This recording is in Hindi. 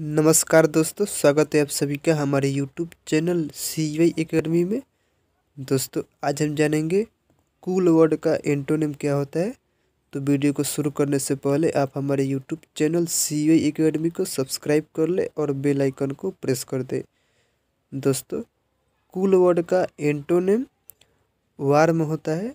नमस्कार दोस्तों स्वागत है आप सभी का हमारे YouTube channel C Y academy में दोस्तों आज हम जानेंगे कूल वर्ड का एंटोनिम क्या होता है तो वीडियो को शुरू करने से पहले आप हमारे YouTube channel C Y academy को सब्सक्राइब कर ले और बेल आइकन को प्रेस कर दे दोस्तों कूल वर्ड का एंटोनिम वार्म होता है